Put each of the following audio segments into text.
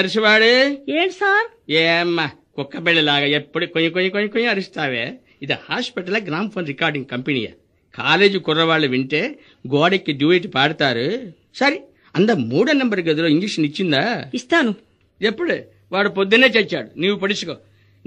నరిసివాడే ఏంటి సార్ ఏమ్మా కుక్క లాగా ఎప్పుడు కొయ్యి కొయ్యి కొయ్యి కొయ్యి అరుస్తావే ఇది hospital gram phone recording company college కుర్రవాళ్ళు వింటే గోడెక్కి డ్యూట్ పాడతారు సరే అంద మూడో నెంబర్ గదిలో ఇంజక్షన్ ఇచ్చిందా ఇస్తాను ఎప్పుడు వాడు పొద్దున్నే చచ్చాడు నీవు పడుచుకో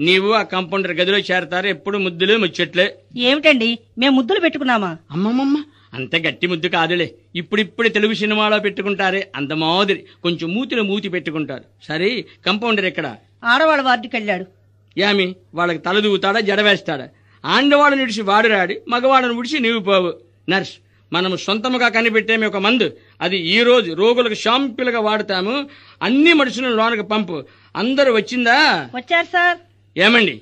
నీవు ఆ కంపౌండర్ గదిలో చేరతారు ఎప్పుడు ముద్దులు ముచ్చట్లే ఏమిటండి మేము ముద్దులు పెట్టుకున్నామా అమ్మమ్మమ్మ అంత గట్టి ముద్దు కాదులే ఇప్పుడిప్పుడే తెలుగు సినిమాలో పెట్టుకుంటారే అంత మాదిరి కొంచెం మూతిలో మూతి పెట్టుకుంటారు సరే కంపౌండర్ ఎక్కడ ఆడవాళ్ళ వార్డుకి వెళ్ళాడు ఏమి వాళ్ళకి తల దూగుతాడా జడవేస్తాడా ఆండవాళ్ళని విడిచి వాడు రాడి మగవాళ్ళని విడిచి నీవు పోవు నర్స్ మనం సొంతముగా కనిపెట్టేమి ఒక మందు అది ఈ రోజు రోగులకు షాంపులుగా వాడుతాము అన్ని మనుషులను లోనకు పంపు అందరు వచ్చిందా వచ్చారు సార్ ఏమండి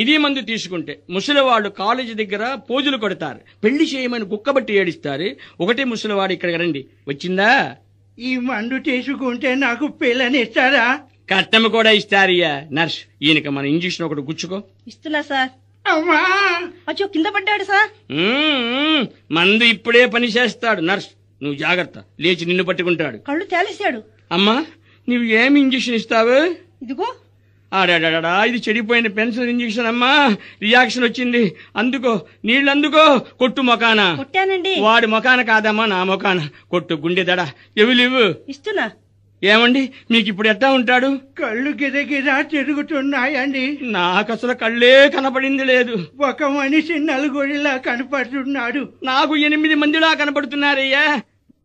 ఇది మందు తీసుకుంటే ముసలివాళ్ళు కాలేజీ దగ్గర పూజలు కొడతారు పెళ్లి చేయమని కుక్కబట్టి ఏడిస్తారు ఒకటే ముసలివాడు ఇక్కడ రండి వచ్చిందా ఈ మందు తీసుకుంటే నాకు ఇస్తారా కట్టెం కూడా ఇస్తారయ్యా నర్స్ ఈయనకి మన ఇంజక్షన్ ఒకటి గుచ్చుకో ఇస్తున్నా సార్ అమ్మా అచ్చో కింద పడ్డాడు సార్ మందు ఇప్పుడే పని చేస్తాడు నర్స్ నువ్వు జాగ్రత్త లేచి నిన్ను పట్టుకుంటాడు కళ్ళు తేలిసాడు అమ్మా నువ్వు ఏమి ఇంజక్షన్ ఇస్తావు ఇదిగో ఆడాడాడా ఇది చెడిపోయిన పెన్సిల్ ఇంజక్షన్ అమ్మా రియాక్షన్ వచ్చింది అందుకో నీళ్ళందుకో కొట్టు మొకాన కొట్టానండి వాడి మొకాన కాదమ్మా నా మొకాన కొట్టు గుండె దడ ఎవులివ్వు ఇస్తున్నా ఏమండి మీకు ఇప్పుడు ఎట్టా ఉంటాడు కళ్ళు గిరగిరా తిరుగుతున్నాయండి నాకు అసలు కళ్ళే కనపడింది లేదు ఒక మనిషి నలుగురిలా కనపడుతున్నాడు నాకు ఎనిమిది మందిలా కనపడుతున్నారయ్యా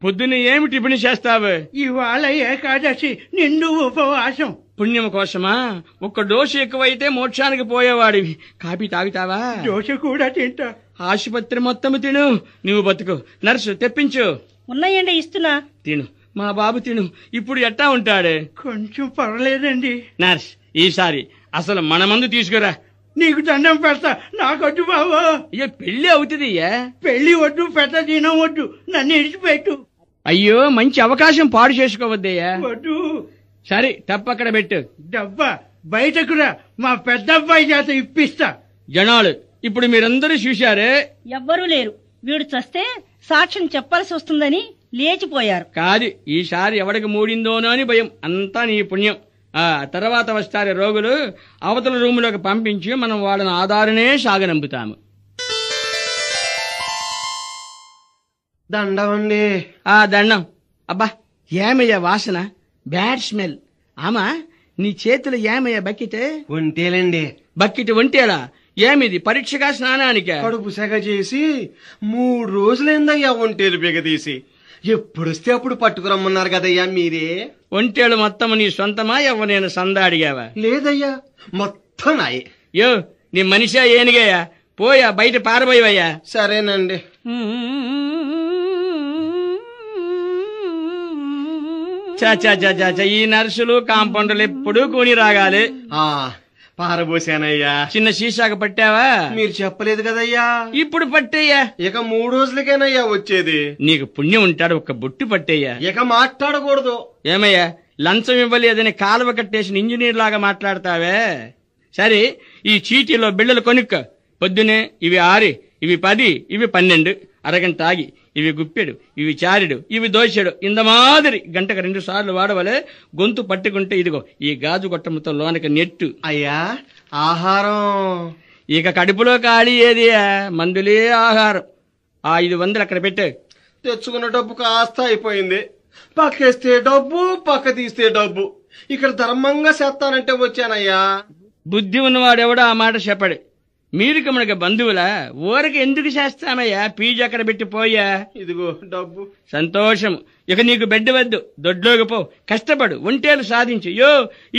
పొద్దున్న ఏమి ఇప్పుడు చేస్తావు ఇవాళ ఏకాదశి నిండు ఉపవాసం పుణ్యం కోసమా ఒక్క డోసు ఎక్కువైతే మోక్షానికి పోయేవాడివి కాపీ తాగుతావా దోశ కూడా తింటా ఆసుపత్రి మొత్తం తిను నువ్వు బతుకు నర్సు తెప్పించు ఉన్నాయండి ఇస్తున్నా తిను మా బాబు తిను ఇప్పుడు ఎట్టా ఉంటాడే కొంచెం పర్వాలేదండి నర్స్ ఈసారి అసలు మన మందు తీసుకురా నీకు దండం పెడతా నాకొద్దు బాబు ఇక పెళ్లి అవుతుంది పెళ్లి వద్దు పెద్ద తినం వద్దు నన్ను ఇడిచిపెట్టు అయ్యో మంచి అవకాశం పాడు చేసుకోవద్దయ్యా సరే తప్పక్కడ పెట్టు డబ్బా బయటకురా మా పెద్దబ్బాయి చేత ఇప్పిస్తా జనాలు ఇప్పుడు మీరందరూ చూశారే ఎవ్వరూ లేరు వీడు చస్తే సాక్ష్యం చెప్పాల్సి వస్తుందని లేచిపోయారు కాదు ఈసారి ఎవడికి మూడిందోనో అని భయం అంతా నీ పుణ్యం ఆ తర్వాత వస్తారే రోగులు అవతల రూములోకి పంపించి మనం వాళ్ళని ఆధారనే సాగనంపుతాము దండవండి ఆ దండం అబ్బా ఏమయ్య వాసన బ్యాడ్ స్మెల్ ఆమా నీ చేతులు ఏమయ్య బకెట్ ఒంటేలండి బకెట్ ఒంటేలా ఏమిది పరీక్షగా స్నానానికి కడుపు సెగ చేసి మూడు రోజులైందయ్యా ఒంటేలు బిగదీసి ఎప్పుడొస్తే అప్పుడు పట్టుకురమ్మన్నారు కదయ్యా మీరే ఒంటేలు మొత్తం నీ సొంతమా ఎవ్వ నేను సందా అడిగావా లేదయ్యా మొత్తం యో నీ మనిషా ఏనుగయ్యా పోయా బయట పారబోయవయ్యా సరేనండి చాచా ఈ నర్సులు కాంపౌండర్లు ఎప్పుడు కూని రాగాలి ఆ పారబోసానయ్యా చిన్న శీషాకు పట్టావా మీరు చెప్పలేదు కదయ్యా ఇప్పుడు పట్టేయ్యా ఇక మూడు రోజులకేనయ్యా వచ్చేది నీకు పుణ్యం ఉంటాడు ఒక బొట్టు పట్టేయ్యా ఇక మాట్లాడకూడదు ఏమయ్యా లంచం ఇవ్వలేదని కాలువ కట్టేసిన ఇంజనీర్ లాగా మాట్లాడతావే సరే ఈ చీటీలో బిళ్ళలు కొనుక్కో పొద్దునే ఇవి ఆరి ఇవి పది ఇవి పన్నెండు అరగంట ఆగి ఇవి గుప్పెడు ఇవి చారిడు ఇవి దోషెడు ఇంత మాదిరి గంటకు రెండు సార్లు వాడవలే గొంతు పట్టుకుంటే ఇదిగో ఈ గాజు గొట్టముతో లోనకి నెట్టు అయ్యా ఆహారం ఇక కడుపులో ఖాళీ ఏది మందులే ఆహారం ఆ ఐదు వందలు అక్కడ పెట్టే తెచ్చుకున్న డబ్బు కాస్త అయిపోయింది పక్కేస్తే డబ్బు పక్క తీస్తే డబ్బు ఇక్కడ ధర్మంగా చేస్తానంటే వచ్చానయ్యా బుద్ధి ఉన్నవాడెవడో ఆ మాట చెప్పాడు మీరు మనకి బంధువుల ఊరికి ఎందుకు చేస్తానయ్యా పీజు అక్కడ పెట్టి పోయా ఇదిగో డబ్బు సంతోషం ఇక నీకు బెడ్ వద్దు దొడ్లోకి పో కష్టపడు ఒంటేలు సాధించు యో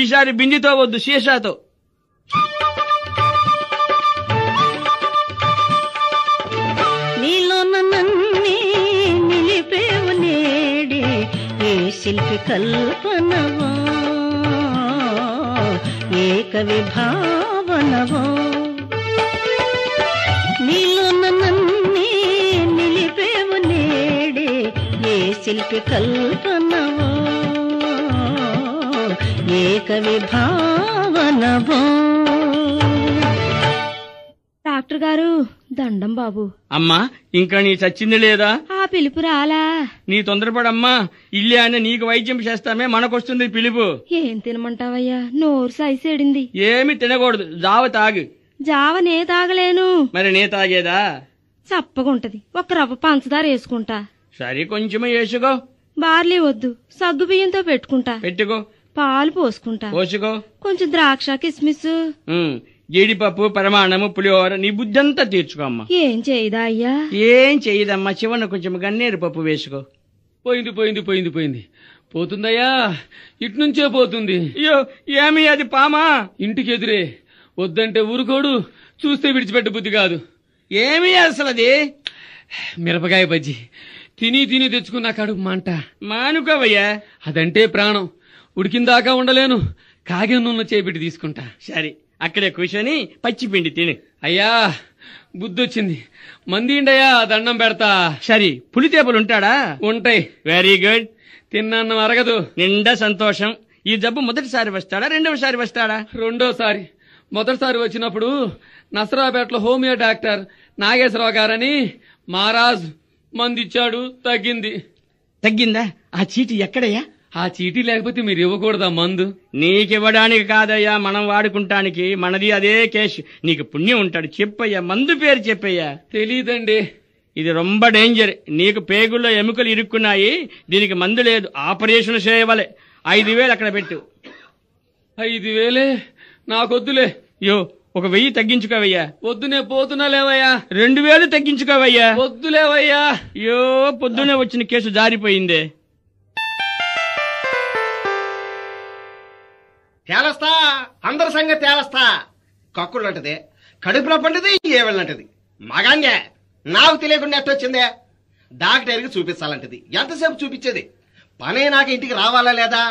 ఈసారి బిందితో వద్దు సీసాతో శిల్పి కల్పనవో ఏక విభావనవా శిల్పి కల్పనవో ఏక విభావనవో డాక్టర్ గారు దండం బాబు అమ్మా ఇంకా నీ చచ్చింది లేదా ఆ పిలుపు రాలా నీ తొందరపడమ్మా ఇల్లు అని నీకు వైద్యం చేస్తామే మనకొస్తుంది పిలుపు ఏం తినమంటావయ్యా నోరు సైసేడింది ఏమి తినకూడదు జావ తాగు జావ నే తాగలేను మరి నే తాగేదా చప్పగుంటది ఒక రవ్వ పంచదార వేసుకుంటా సరే కొంచెం వేసుకో బార్లీ వద్దు సగ్గు బియ్యంతో పెట్టుకుంటా పెట్టుకో పాలు పోసుకుంటా పోసుకో కొంచెం ద్రాక్ష కిస్మిస్ జీడిపప్పు పరమాణము పులిహోర నీ బుద్ధంతా తీర్చుకోమ్మా ఏం చేయదా అయ్యా ఏం చేయదమ్మా చివన కొంచెం గన్నేరు పప్పు వేసుకో పోయింది పోయింది పోయింది పోయింది పోతుందయ్యా ఇట్నుంచే పోతుంది అయ్యో ఏమి అది పామా ఇంటికి ఎదురే వద్దంటే ఊరుకోడు చూస్తే విడిచిపెట్ట బుద్ధి కాదు ఏమి అసలు అది మిరపకాయ బజ్జీ తిని తిని తెచ్చుకున్నా కడుపు మంట మానుకోవయ్యా అదంటే ప్రాణం ఉడికిందాకా ఉండలేను కాగే నూనె చేపెట్టి తీసుకుంటా సరే అక్కడే కూర్చొని పచ్చిపిండి తిని అయ్యా బుద్ధొచ్చింది మందిండయ్యా దండం పెడతా సరే పులితేపలు ఉంటాడా ఉంటాయి వెరీ గుడ్ తిన్నాను అరగదు నిండా సంతోషం ఈ జబ్బు మొదటిసారి వస్తాడా రెండవసారి వస్తాడా రెండోసారి మొదటిసారి వచ్చినప్పుడు నసరాపేటలో హోమియో డాక్టర్ నాగేశ్వరరావు గారని మహారాజ్ మందిచ్చాడు తగ్గింది తగ్గిందా ఆ చీటీ ఎక్కడయ్యా ఆ చీటీ లేకపోతే మీరు ఇవ్వకూడదా మందు నీకివ్వడానికి కాదయ్యా మనం వాడుకుంటానికి మనది అదే కేష్ నీకు పుణ్యం ఉంటాడు చెప్పయ్యా మందు పేరు చెప్పయ్యా తెలీదండి ఇది రొంబ డేంజర్ నీకు పేగుల్లో ఎముకలు ఇరుక్కున్నాయి దీనికి మందు లేదు ఆపరేషన్ చేయవలే ఐదు వేలు అక్కడ పెట్టు ఐదు వేలే నాకొద్దులే యో ఒక వెయ్యి తగ్గించుకోవయ్యా పొద్దునే పోతున్నా లేవయ్యా రెండు వేలు తగ్గించుకోవయ్యా పొద్దులేవయ్యా అయ్యో పొద్దునే వచ్చిన కేసు జారిపోయిందే తేలస్తా అందరి సంగతి తేలస్తా కక్కుళ్ళంటది కడుపులో పండుది ఏవెళ్ళంటది మగాంగే నాకు తెలియకుండా ఎట్టొచ్చిందే డాక్టర్కి చూపించాలంటది ఎంతసేపు చూపించేది పనే నాకు ఇంటికి రావాలా లేదా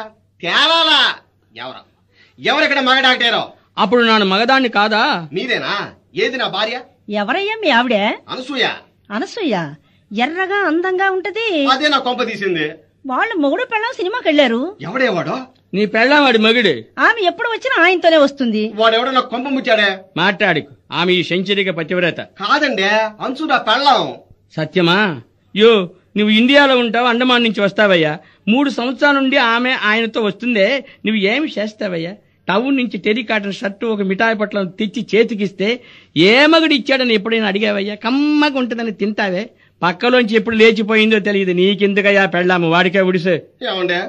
తేలాలా ఎవరు ఎవరు ఇక్కడ మగ డాక్టరో అప్పుడు నాను మగదాన్ని కాదా మీరేనా ఏది నా భార్య ఎవరయ్యా మీ ఆవిడ అనసూయ అనసూయ ఎర్రగా అందంగా ఉంటది అదే నా కొంప తీసింది వాళ్ళు మొగుడు పెళ్ళం సినిమాకి వెళ్ళారు వాడు నీ పెళ్ళాం వాడి మగుడు ఆమె ఎప్పుడు వచ్చినా ఆయనతోనే వస్తుంది వాడెవడో నాకు కొంప ముచ్చాడే మాట్లాడి ఆమె ఈ సెంచరీకి పచ్చివరేత కాదండి అంచు నా పెళ్ళాం సత్యమా యో నువ్వు ఇండియాలో ఉంటావు అండమాన్ నుంచి వస్తావయ్యా మూడు సంవత్సరాల నుండి ఆమె ఆయనతో వస్తుందే నువ్వు ఏమి చేస్తావయ్యా టౌన్ నుంచి కాటన్ షర్టు ఒక మిఠాయి పొట్లను తెచ్చి చేతికిస్తే ఏమగుడు ఇచ్చాడని ఎప్పుడైనా అడిగావయ్యా కమ్మగా ఉంటుందని తింటావే పక్కలోంచి ఎప్పుడు లేచిపోయిందో తెలియదు నీకెందుకయ్యా పెళ్ళాము వాడికే ఉడిసే ఏమండే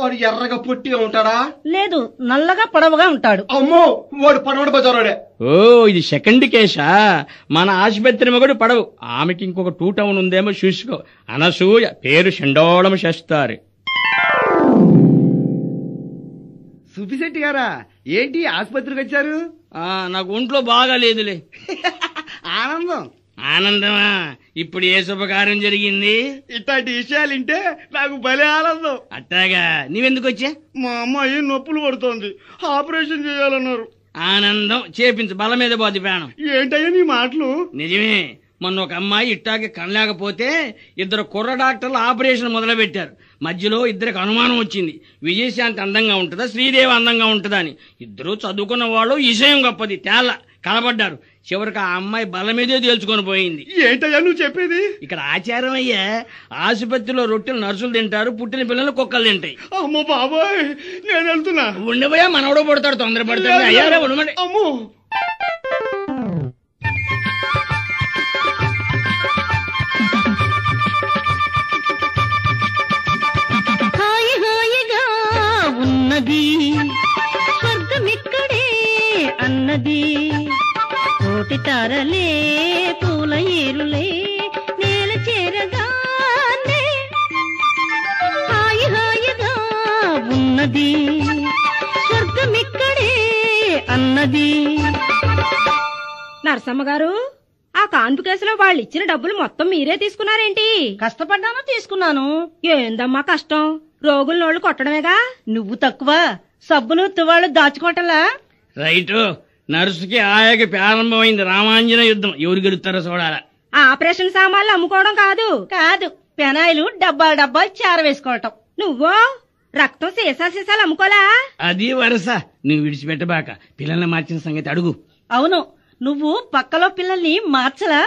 వాడు ఎర్రగా పుట్టిగా ఉంటాడా లేదు నల్లగా పడవగా ఉంటాడు అమ్మో వాడు పడవడు బజారాడే ఓ ఇది సెకండ్ కేసా మన ఆసుపత్రి మొగడు పడవు ఆమెకి ఇంకొక టూ టౌన్ ఉందేమో చూసుకో అనసూయ పేరు షండోళం చేస్తారు సుబ్బిశెట్టి గారా ఏంటి ఆసుపత్రికి వచ్చారు నాకు ఒంట్లో బాగా లేదులే ఆనందం ఆనందమా ఇప్పుడు ఏ శుభకార్యం జరిగింది ఇట్లాంటి విషయాలు వింటే నాకు భలే ఆనందం అట్టాగా నువ్వెందుకు వచ్చా మా అమ్మాయి నొప్పులు పడుతోంది ఆపరేషన్ చేయాలన్నారు ఆనందం చేపించు బల మీద బాధి ప్రాణం ఏంటయ్యా నీ మాటలు నిజమే మొన్న ఒక అమ్మాయి ఇట్టాకి కనలేకపోతే ఇద్దరు కుర్ర డాక్టర్లు ఆపరేషన్ మొదలుపెట్టారు మధ్యలో ఇద్దరికి అనుమానం వచ్చింది విజయశాంతి అందంగా ఉంటుందా శ్రీదేవి అందంగా ఉంటుందా అని ఇద్దరు చదువుకున్న వాళ్ళు విషయం గొప్పది తేల కలబడ్డారు చివరికి ఆ అమ్మాయి బల మీదే తేల్చుకొని పోయింది ఏంటయ్యా నువ్వు చెప్పేది ఇక్కడ ఆచారం అయ్యా ఆసుపత్రిలో రొట్టెలు నర్సులు తింటారు పుట్టిన పిల్లలు కుక్కలు తింటాయి అమ్మో బాబాయ్ నేను వెళ్తున్నా ఉండబోయా మనవడో పడతాడు తొందరపడతాడు అయ్యారా ఉండమండి అమ్మో అన్నది ఇక్కడే అన్నది కోటి తారలే పూల ఏరులే నేల చేరగానే హాయి హాయిగా ఉన్నది ఇక్కడే అన్నది నరసమ్మ గారు ఆ కాన్పు కేసులో వాళ్ళు ఇచ్చిన డబ్బులు మొత్తం మీరే తీసుకున్నారేంటి కష్టపడ్డానో తీసుకున్నాను ఏందమ్మా కష్టం రోగులనోళ్ళు కొట్టడమేగా నువ్వు తక్కువ సబ్బును తువాళ్ళు దాచుకోవటంలా రైటు నర్సుకి ఆయాకి ప్రారంభమైంది రామాంజన యుద్ధం ఎవరు గెలుస్తారో చూడాలా ఆపరేషన్ సామాన్లు అమ్ముకోవడం కాదు కాదు పెనాయిలు డబ్బాలు డబ్బాలు చేరవేసుకోవటం నువ్వో రక్తం సీసా సీసాలు అమ్ముకోలా అది వరుస నువ్వు విడిచిపెట్టబాక పిల్లల్ని మార్చిన సంగతి అడుగు అవును నువ్వు పక్కలో పిల్లల్ని మార్చలా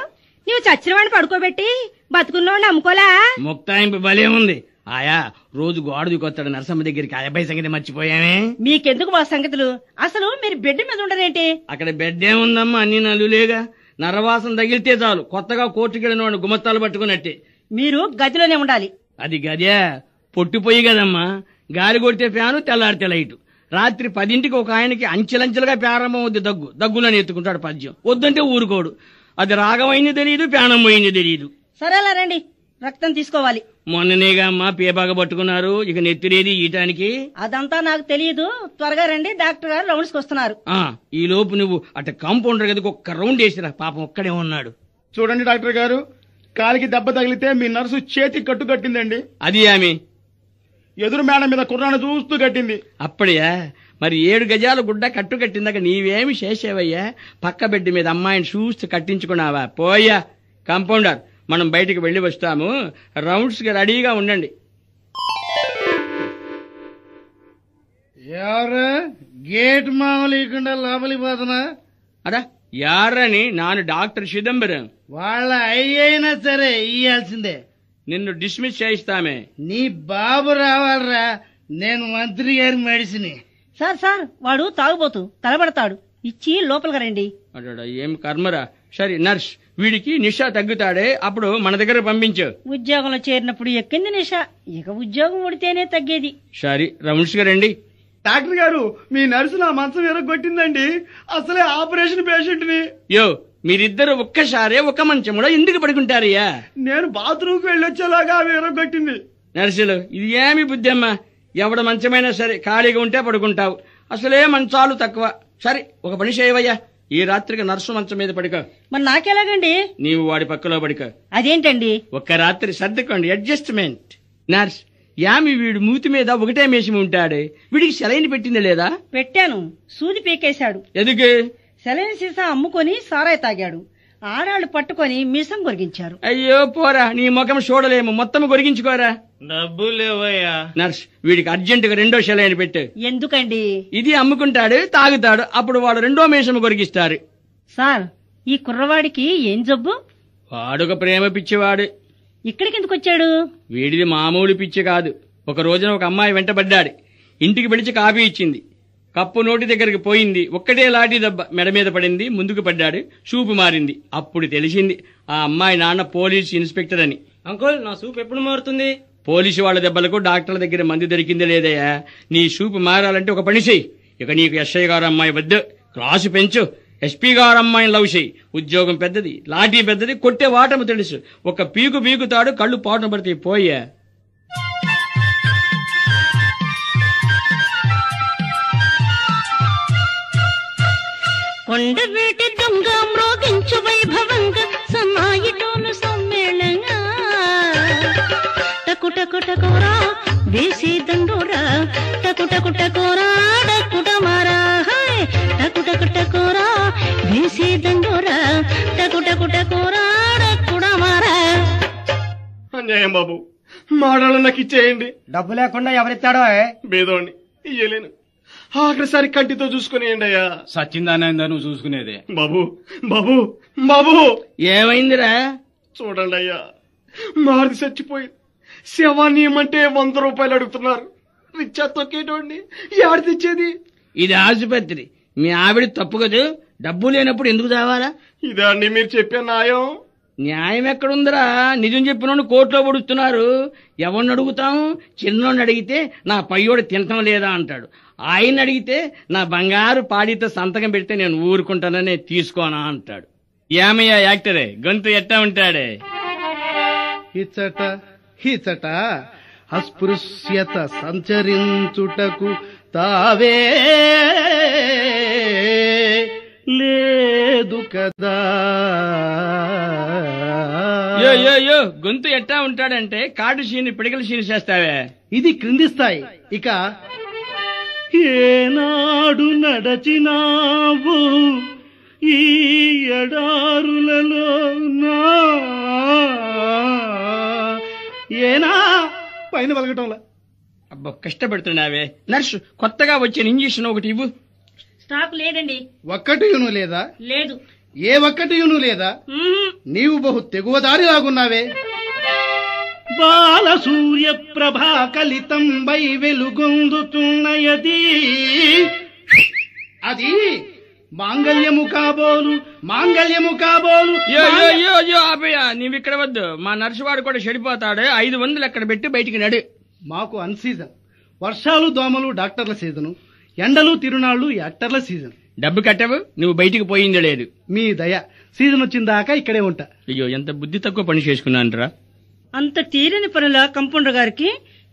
నువ్వు వాడిని పడుకోబెట్టి బతుకున్నోడిని అమ్ముకోలా ముక్తాయింపు బలే ఉంది ఆయా రోజు గోడ దిగొస్తాడు నరసమ్మ దగ్గరికి అబ్బాయి సంగతి మర్చిపోయామే మీకెందుకు మా సంగతులు అసలు మీరు బెడ్ మీద ఉండదేంటి అక్కడ బెడ్ ఏముందమ్మా అన్ని నలులేగా నరవాసం తగిలితే చాలు కొత్తగా కోర్టుకెళ్ళిన వాడిని గుమ్మత్తాలు పట్టుకున్నట్టే మీరు గదిలోనే ఉండాలి అది గదే పొట్టిపోయి కదమ్మా గాలి కొడితే ఫ్యాను తెల్లారితే లైటు రాత్రి పదింటికి ఒక ఆయనకి అంచెలంచెలుగా ప్రారంభమవుద్ది దగ్గు దగ్గులను ఎత్తుకుంటాడు పద్యం వద్దంటే ఊరుకోడు అది రాగమైంది తెలియదు ప్రాణం పోయింది తెలియదు సరేలా రండి రక్తం తీసుకోవాలి మొన్ననేగా అమ్మ పేపాక పట్టుకున్నారు ఇక నెత్తిరేది ఈయటానికి అదంతా నాకు తెలియదు త్వరగా రండి డాక్టర్ గారు రౌండ్స్కి వస్తున్నారు ఈ లోపు నువ్వు అటు కాంపౌండర్ గదికి ఒక్క రౌండ్ వేసిరా పాపం ఒక్కడే ఉన్నాడు చూడండి డాక్టర్ గారు కాలికి దెబ్బ తగిలితే మీ నర్సు చేతి కట్టు కట్టిందండి అది ఆమె ఎదురు మేడం మీద కుర్రాన్ని చూస్తూ కట్టింది అప్పుడే మరి ఏడు గజాల గుడ్డ కట్టు కట్టిందాక నీవేమి చేసేవయ్యా పక్క బిడ్డ మీద అమ్మాయిని చూస్తూ కట్టించుకున్నావా పోయా కాంపౌండర్ మనం బయటికి వెళ్ళి వస్తాము రౌండ్స్కి రెడీగా ఉండండి ఎవరు గేట్ మామూలుకుండా లేకుండా లోపలికి పోతున్నా అరా యారని నాను డాక్టర్ చిదంబరం వాళ్ళ అయ్యైనా సరే ఇయ్యాల్సిందే నిన్ను డిస్మిస్ చేయిస్తామే నీ బాబు రావాలరా నేను మంత్రి గారి మెడిసిన్ సార్ సార్ వాడు తాగుబోతు తలబడతాడు ఇచ్చి లోపలికి రండి ఏం కర్మరా సరే నర్స్ వీడికి నిషా తగ్గుతాడే అప్పుడు మన దగ్గర పంపించు ఉద్యోగంలో చేరినప్పుడు ఎక్కింది నిషా ఇక ఉద్యోగం ఉడితేనే తగ్గేది సారీ రమణేష్ గారండి డాక్టర్ గారు మీ నర్సు నా మంచం ఎరగొట్టిందండి అసలే ఆపరేషన్ పేషెంట్ ని యో మీరిద్దరు ఒక్కసారే ఒక మంచం కూడా ఎందుకు పడుకుంటారయ్యా నేను బాత్రూమ్ కు వెళ్ళొచ్చేలాగా ఆమె ఎరగొట్టింది నర్సులు ఇది ఏమి బుద్ధి అమ్మా ఎవడ మంచమైనా సరే ఖాళీగా ఉంటే పడుకుంటావు అసలే మంచాలు తక్కువ సరే ఒక పని చేయవయ్యా ఈ రాత్రికి నర్సు మంచం మీద పడిక మరి నాకెలాగండి నీవు వాడి పక్కలో పడిక అదేంటండి ఒక్క రాత్రి సర్దుకోండి అడ్జస్ట్మెంట్ నర్స్ యామి వీడు మూతి మీద ఒకటే మేషి ఉంటాడే వీడికి సెలైన్ పెట్టింది లేదా పెట్టాను సూది పీకేశాడు ఎదుగు సెలైన్ సీసా అమ్ముకొని సారాయి తాగాడు ఆడాళ్ళు పట్టుకొని మిసం గొరిగించారు అయ్యో పోరా నీ ముఖం చూడలేము మొత్తం గొరిగించుకోరా లేవయ్యా నర్స్ వీడికి అర్జెంట్ గా రెండో సెలైన్ పెట్టు ఎందుకండి ఇది అమ్ముకుంటాడు తాగుతాడు అప్పుడు వాడు రెండో మీసం గొరిగిస్తారు సార్ ఈ కుర్రవాడికి ఏం జబ్బు వాడుక ప్రేమ పిచ్చివాడు ఇక్కడికి ఎందుకు వచ్చాడు వీడిది మామూలు పిచ్చి కాదు ఒక రోజున ఒక అమ్మాయి వెంటబడ్డాడు ఇంటికి పిలిచి కాపీ ఇచ్చింది కప్పు నోటి దగ్గరికి పోయింది ఒక్కటే లాఠీ దెబ్బ మెడ మీద పడింది ముందుకు పడ్డాడు చూపు మారింది అప్పుడు తెలిసింది ఆ అమ్మాయి నాన్న పోలీస్ ఇన్స్పెక్టర్ అని అంకుల్ నా సూప్ ఎప్పుడు మారుతుంది పోలీసు వాళ్ళ దెబ్బలకు డాక్టర్ల దగ్గర మందు దొరికిందే లేదయ్యా నీ చూపు మారాలంటే ఒక పని చెయ్యి ఇక నీకు ఎస్ఐ గారు అమ్మాయి వద్దు క్లాసు పెంచు ఎస్పీ గారు అమ్మాయిని లవ్ చెయ్యి ఉద్యోగం పెద్దది లాఠీ పెద్దది కొట్టే వాటము తెలుసు ఒక పీకు పీకుతాడు కళ్ళు పాటం పడితే పోయా కొండవేటి దొంగ మ్రోగించు వైభవంగా సన్నాయిలోను సమ్మేళంగా టకుటకుటకోరా వేసి దండోరా టకుటకుటకోరా టకుటమారా హాయ్ టకుటకుటకోరా వేసి దండోరా టకుటకుటకోరా టకుడమారా అన్యాయం బాబు మాడాళ్ళు నాకు ఇచ్చేయండి డబ్బు లేకుండా ఎవరిస్తాడో బేదోండి ఇయ్యలేను ఆఖరిసారి కంటితో చూసుకునేయండి అయ్యా సత్యందానంద నువ్వు చూసుకునేదే బాబు బాబు బాబు ఏమైందిరా చూడండి అయ్యా మారిది చచ్చిపోయింది శవాన్ని ఏమంటే వంద రూపాయలు అడుగుతున్నారు విచ్చా తొక్కేటోండి ఎవరి తెచ్చేది ఇది ఆసుపత్రి మీ ఆవిడ తప్పు కదా డబ్బు లేనప్పుడు ఎందుకు తావాలా ఇదా అండి మీరు చెప్పే న్యాయం న్యాయం ఎక్కడుందిరా నిజం చెప్పిన కోర్టులో పొడుస్తున్నారు ఎవరిని అడుగుతాం చిన్నోడిని అడిగితే నా పయ్యోడు తినటం లేదా అంటాడు ఆయన అడిగితే నా బంగారు పాడితో సంతకం పెడితే నేను ఊరుకుంటాననే తీసుకోనా అంటాడు ఏమయ్య యాక్టరే గొంతు ఎట్టా ఉంటాడే హిచట హిచట అస్పృశ్యత సంచరించుటకు తావే లేదు కదా యో గొంతు ఎట్టా ఉంటాడంటే కాటు షీని పిడికల షీని చేస్తావే ఇది క్రిందిస్తాయి ఇక ఏనాడు నడచినావు ఈ ఎడారులలో నా ఏనా పైన పలకటంలా అబ్బా కష్టపడుతున్నావే నర్సు కొత్తగా వచ్చిన ఇంజెక్షన్ ఒకటి ఇవ్వు స్టాక్ లేదండి యూను లేదా లేదు ఏ ఒక్కటి యూను లేదా నీవు బహు తెగువదారి లాగున్నావే బాల సూర్య ప్రభా వై వెలుగొందుతున్నయది అది మాంగళ్యము కాబోలు మాంగళ్యము కాబోలు నీవి ఇక్కడ వద్దు మా నర్సువాడు కూడా చెడిపోతాడు ఐదు వందలు అక్కడ పెట్టి బయటికి నడు మాకు అన్ సీజన్ వర్షాలు దోమలు డాక్టర్ల సీజను ఎండలు తిరునాళ్ళు యాక్టర్ల సీజన్ డబ్బు కట్టవు నువ్వు బయటికి పోయింది లేదు మీ దయ సీజన్ వచ్చిన దాకా ఇక్కడే ఉంటా అయ్యో ఎంత బుద్ధి తక్కువ పని చేసుకున్నాను రా అంత తీరని పనిలా కంపౌండర్ గారికి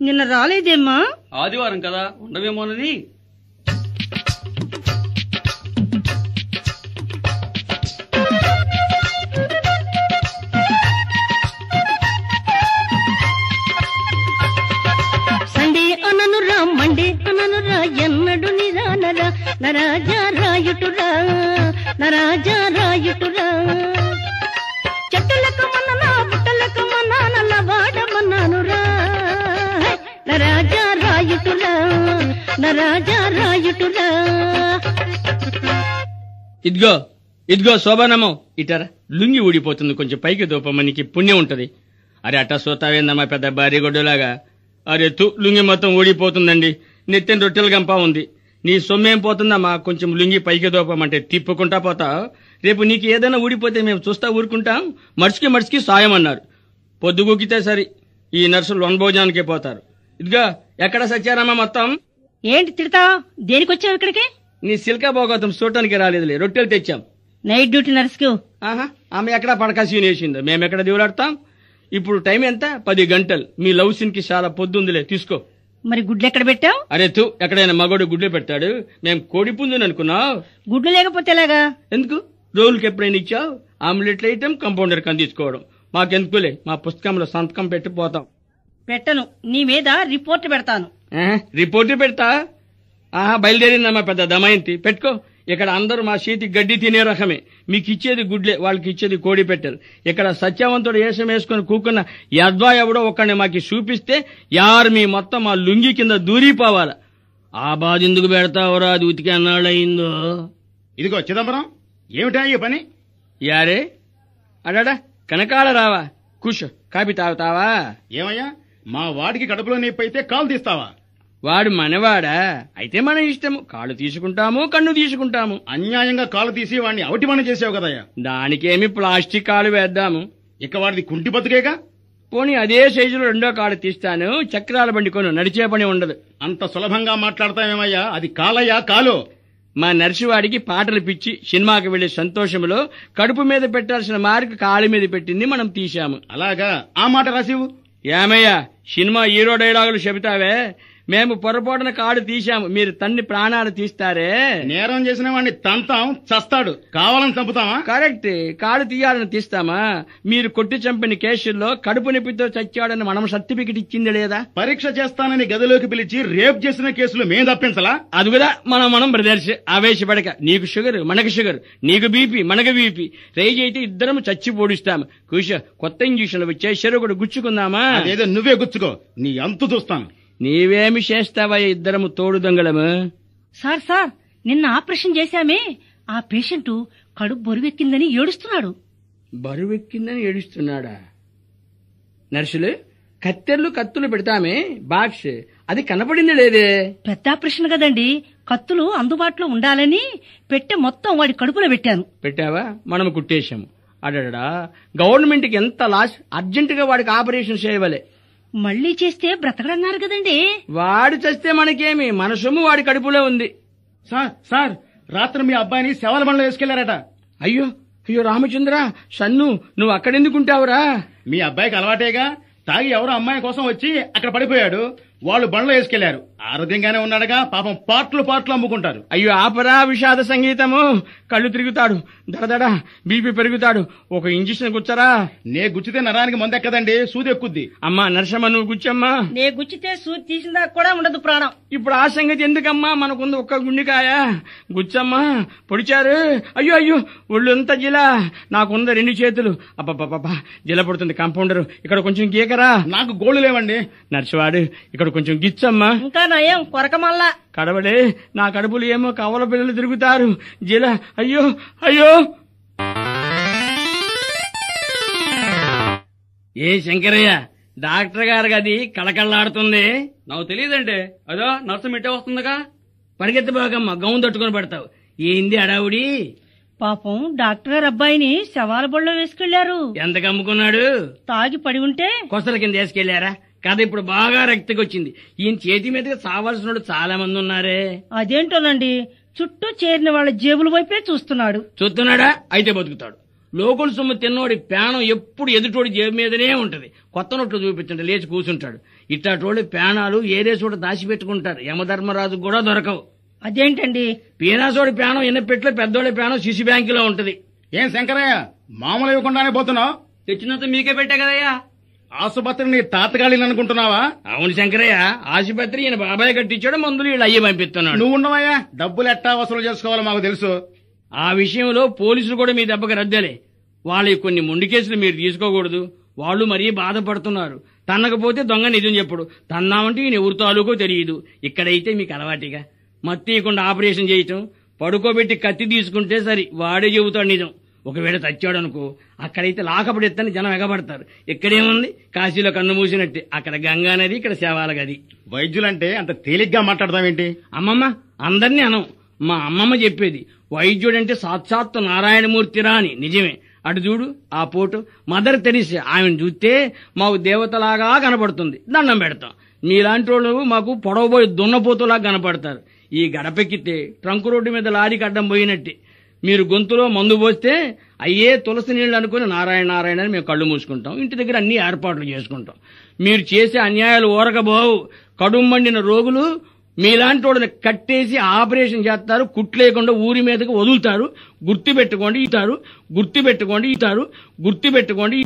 నిన్న రాలేదేమ్మా ఆదివారం కదా ఉండవేమోనని ఇద్గో ఇద్గో శోభానమ్మం ఇటారా లుంగి ఊడిపోతుంది కొంచెం పైకి దూపమ్మ నీకు పుణ్యం ఉంటుంది అరే అట సోతావేందమ్మా పెద్ద భారీ గొడ్డులాగా అరే తు లుంగి మొత్తం ఊడిపోతుందండి నెత్తిన రొట్టెల గంప ఉంది నీ సొమ్మేం పోతుందమ్మా కొంచెం లుంగి పైకి దూపమంటే తిప్పుకుంటా పోతా రేపు నీకు ఏదైనా ఊడిపోతే మేము చూస్తా ఊరుకుంటాం మడిచికి మడిచికి సాయం అన్నారు పొద్దుగుకితే సరి ఈ నర్సులు భోజనానికి పోతారు ఇదిగా ఎక్కడ సచ్చారమ్మా మొత్తం ఏంటి తిడతావు దేనికొచ్చావు ఇక్కడికి నీ సిల్కా భోగోతం చూడటానికి రాలేదులే రొట్టెలు తెచ్చాం నైట్ డ్యూటీ నర్స్ ఆహా ఆమె ఎక్కడ సీన్ వేసిందో మేము ఎక్కడ దిగులాడతాం ఇప్పుడు టైం ఎంత పది గంటలు మీ లవ్ సీన్ కి చాలా పొద్దుందిలే తీసుకో మరి గుడ్లు ఎక్కడ పెట్టావు అరే తు ఎక్కడైనా మగోడు గుడ్లు పెట్టాడు మేము కోడి అనుకున్నావు గుడ్లు లేకపోతే ఎలాగా ఎందుకు రోజులకి ఎప్పుడైనా ఇచ్చావు ఆమ్లెట్ అయితే కంపౌండర్ కని తీసుకోవడం మాకెందుకులే మా పుస్తకంలో సంతకం పెట్టి పోతాం పెట్టను నీ మీద రిపోర్ట్ పెడతాను రిపోర్ట్ పెడతా ఆహా బయలుదేరిందమ్మా పెద్ద దమయంతి పెట్టుకో ఇక్కడ అందరూ మా చేతి గడ్డి తినే రకమే మీకు ఇచ్చేది గుడ్లే వాళ్ళకి ఇచ్చేది కోడి పెట్టారు ఇక్కడ సత్యవంతుడు వేషం వేసుకుని కూకున్న యద్వా ఎవడో ఒక్కడిని మాకు చూపిస్తే యారు మీ మొత్తం మా లుంగి కింద దూరిపోవాల ఆ బాధ ఎందుకు పెడతావురా అది ఉతికి అన్నాళ్ళయిందో ఇదిగో చిదంబరం ఏమిటా ఈ పని యారే అడాడా కనకాల రావా కుష్ కాపీ తాగుతావా ఏమయ్యా మా వాడికి కడుపులో నొప్పి అయితే కాలు తీస్తావా వాడు మనవాడా అయితే మన ఇష్టము కాళ్ళు తీసుకుంటాము కన్ను తీసుకుంటాము అన్యాయంగా కాళ్ళు తీసి వాడిని మనం చేసావు కదయ్యా దానికేమి ప్లాస్టిక్ కాలు వేద్దాము ఇక వాడిది కుంటి బతుకేగా పోనీ అదే సైజులో రెండో కాళ్ళు తీస్తాను చక్రాల బండి కొను నడిచే పని ఉండదు అంత సులభంగా మాట్లాడతామేమయ్యా అది కాలయ్యా కాలు మా నర్సివాడికి పాటలు పిచ్చి సినిమాకి వెళ్లే సంతోషంలో కడుపు మీద పెట్టాల్సిన మార్క్ కాళ్ళ మీద పెట్టింది మనం తీశాము అలాగా ఆ మాట రాసివు ఏమయ్యా సినిమా హీరో డైలాగులు చెబుతావే మేము పొరపాటున కాడు తీశాము మీరు తన్ని ప్రాణాలు తీస్తారే నేరం చేసిన వాడిని తంతాం చస్తాడు కావాలని చంపుతామా కరెక్ట్ కాడు తీయాలని తీస్తామా మీరు కొట్టి చంపిన కేసుల్లో కడుపు నొప్పితో చచ్చాడని మనం సర్టిఫికెట్ ఇచ్చింది లేదా పరీక్ష చేస్తానని గదిలోకి పిలిచి రేప్ చేసిన కేసులు మేము తప్పించలా అది కూడా మనం మనం బ్రదర్స్ ఆవేశపడక నీకు షుగర్ మనకు షుగర్ నీకు బీపీ మనకు బీపీ రేజ్ అయితే ఇద్దరం చచ్చి పోడిస్తాము కూష కొత్త ఇంజక్షన్లు వచ్చాయి చెరువు కూడా గుచ్చుకుందామా ఏదో నువ్వే గుచ్చుకో నీ అంతు చూస్తాను నీవేమి చేస్తావా ఇద్దరము తోడు దొంగలము సార్ సార్ నిన్న ఆపరేషన్ చేశామే ఆ పేషెంట్ కడుపు బరువెక్కిందని ఏడుస్తున్నాడు బరువెక్కిందని ఏడుస్తున్నాడా నర్సులు కత్తెర్లు కత్తులు పెడతామే బాక్స్ అది కనపడింది లేదే పెద్ద ఆపరేషన్ కదండి కత్తులు అందుబాటులో ఉండాలని పెట్టే మొత్తం వాడి కడుపులో పెట్టాను పెట్టావా మనం కుట్టేశాము అడడా గవర్నమెంట్కి ఎంత లాస్ అర్జెంటుగా వాడికి ఆపరేషన్ చేయవలే మళ్ళీ చేస్తే బ్రతకడన్నారు కదండి వాడు చేస్తే మనకేమి మన సొమ్ము వాడి కడుపులో ఉంది సార్ సార్ రాత్రి మీ అబ్బాయిని సేవల బండ్లో వేసుకెళ్లారట అయ్యో అయ్యో రామచంద్ర సన్ను నువ్వు అక్కడెందుకుంటావురా మీ అబ్బాయికి అలవాటేగా తాగి ఎవరో అమ్మాయి కోసం వచ్చి అక్కడ పడిపోయాడు వాళ్ళు బండ్లో వేసుకెళ్లారు ఆరోగ్యంగానే ఉన్నాడుగా పాపం పాటలు పాటలు అమ్ముకుంటారు అయ్యో ఆపరా విషాద సంగీతము కళ్ళు తిరుగుతాడు దడదడ బీపీ పెరుగుతాడు ఒక ఇంజక్షన్ గుచ్చరా నే గుచ్చితే నరానికి మందెక్కదండి ఎక్కదండి సూది ఎక్కుద్ది అమ్మా నర్సమ్మ నువ్వు గుచ్చమ్మా నే గుచ్చితే సూది దాకా కూడా ఉండదు ప్రాణం ఇప్పుడు ఆ సంగతి ఎందుకమ్మా మనకుంది ఒక్క గుండెకాయ గుచ్చమ్మా పొడిచారు అయ్యో అయ్యో ఒళ్ళంతా జిల నాకుంద రెండు చేతులు అబ్బబ్బబ్బా జిల పడుతుంది కాంపౌండర్ ఇక్కడ కొంచెం గీకరా నాకు గోళ్ళు లేవండి నర్సవాడు ఇక్కడ కొంచెం గిచ్చమ్మా ఇంకా నయం కొరకమల్లా కడవడే నా కడుపులు ఏమో కవల పిల్లలు తిరుగుతారు జిల అయ్యో అయ్యో ఏ శంకరయ్య డాక్టర్ గారి గది కళకళలాడుతుంది నాకు తెలియదండి అదో నర్సు మిట్టే వస్తుందిగా పరిగెత్తబోకమ్మ గౌన్ తట్టుకొని పెడతావు ఏంది అడావుడి పాపం డాక్టర్ గారు అబ్బాయిని శవాల బళ్ళో వేసుకెళ్లారు ఎంత కమ్ముకున్నాడు తాగి పడి ఉంటే కొసల కింద వేసుకెళ్లారా కథ ఇప్పుడు బాగా రక్తికొచ్చింది ఈయన చేతి మీదగా చావాల్సిన చాలా మంది ఉన్నారే అదేంటోనండి చుట్టూ చేరిన వాళ్ళ జేబుల వైపే చూస్తున్నాడు చూస్తున్నాడా అయితే బతుకుతాడు లోకల్ సొమ్ము తిన్నోడి పేణం ఎప్పుడు ఎదుటోడి జేబు మీదనే ఉంటది కొత్త నోట్లు చూపించండి లేచి కూర్చుంటాడు ఇట్లాటోళ్ళు ప్రాణాలు ఏరే చోట దాచిపెట్టుకుంటారు యమధర్మరాజు కూడా దొరకవు అదేంటండి పీనాసోడి ఎన్న ఎన్నపెట్లో పెద్దోడి పేణం శిశు బ్యాంకులో ఉంటది ఏం శంకరయ్య మామూలు ఇవ్వకుండానే పోతున్నావు తెచ్చినంత మీకే పెట్టా కదయ్యా ఆసుపత్రిని నీ అనుకుంటున్నావా అవును శంకరయ్య ఆసుపత్రి ఈయన బాబాయ్ కట్టించాడు మందులు వీళ్ళు అయ్యి పంపిస్తున్నాడు నువ్వు ఉండవయ్యా డబ్బులు ఎట్టా వసూలు చేసుకోవాలో మాకు తెలుసు ఆ విషయంలో పోలీసులు కూడా మీ దెబ్బకి రద్దలే వాళ్ళకి కొన్ని ముండి కేసులు మీరు తీసుకోకూడదు వాళ్ళు మరీ బాధపడుతున్నారు తన్నకపోతే దొంగ నిజం చెప్పుడు తన్నామంటే ఈయన ఎవరు తాలూకో తెలియదు ఇక్కడైతే మీకు అలవాటిగా మత్తీయకుండా ఆపరేషన్ చేయటం పడుకోబెట్టి కత్తి తీసుకుంటే సరి వాడే చెబుతాడు నిజం ఒకవేళ తచ్చాడు అనుకో అక్కడైతే లాకపడి ఎత్తని జనం ఎగబడతారు ఇక్కడేముంది కాశీలో కన్ను మూసినట్టు అక్కడ గంగా నది ఇక్కడ సేవాల గది వైద్యులంటే అంత తేలిగ్గా మాట్లాడతామేంటి అమ్మమ్మ అందరినీ అనం మా అమ్మమ్మ చెప్పేది వైద్యుడంటే సాక్షాత్ నారాయణమూర్తిరా అని నిజమే అటు చూడు ఆ పోటు మదర్ తెరిసి ఆమెను చూస్తే మాకు దేవతలాగా కనపడుతుంది దండం పెడతాం మీలాంటి వాళ్ళు మాకు పొడవబోయి దున్నపోతులాగా కనపడతారు ఈ గడపెక్కితే ట్రంక్ రోడ్డు మీద లారీకి అడ్డం పోయినట్టే మీరు గొంతులో మందు పోస్తే అయ్యే తులసి నీళ్ళు అనుకుని నారాయణ నారాయణ అని మేము కళ్ళు మూసుకుంటాం ఇంటి దగ్గర అన్ని ఏర్పాట్లు చేసుకుంటాం మీరు చేసే అన్యాయాలు ఊరకబోవు కడుమండిన రోగులు మీలాంటి వాళ్ళని కట్టేసి ఆపరేషన్ చేస్తారు కుట్లేకుండా ఊరి మీదకి వదులుతారు గుర్తుపెట్టుకోండి ఇతారు పెట్టుకోండి ఇతారు గుర్తుపెట్టుకోండి